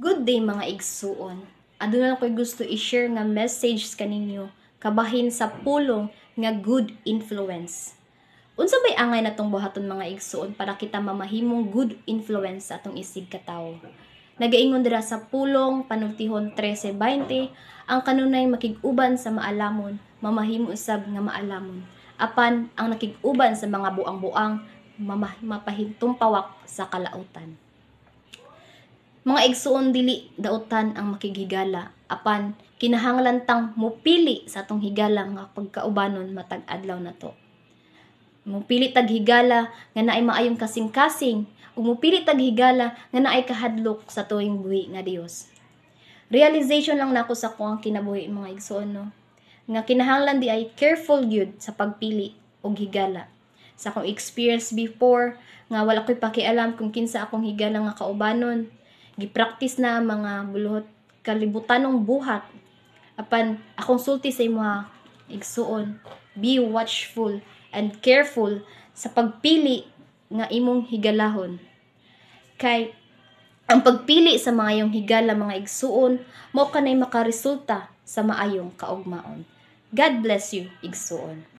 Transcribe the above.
Good day mga igsuon. Aduna ko'y gusto i-share nga message kaninyo kabahin sa pulong nga good influence. Unsa bay angay natong buhaton mga igsuon para kita mamahimong good influence sa atong isig katawo. Nagaingon dira sa pulong panultihon 13:20 ang kanunay makiguban sa maalamon, mamahimo usab nga maalamon. Apan ang nakiguban sa mga buang-buang mapahintong pawak sa kalautan. Mga igsuon dili dautan ang makigigala apan kinahanglan mupili sa atong higala nga pagkaubanon matag adlaw to. Mupili tag higala nga naay maayong kasing-kasing ug mupili tag higala nga naay kahadlok sa tuwing buhi nga Dios. Realization lang nako sa kuang kinabuhi mga igsuon no nga kinahanglan di ay careful gyud sa pagpili og higala. Sa akong experience before nga wala ko'y pakialam kung kinsa akong higala nga kaubanon gipraktis na mga buluhot kalibutan ng buhat apan akonsulti sa imo igsuon be watchful and careful sa pagpili nga imong higalahon kay ang pagpili sa mga iyong higala mga igsuon mao kanay makaresulta sa maayong kaugmaon God bless you igsuon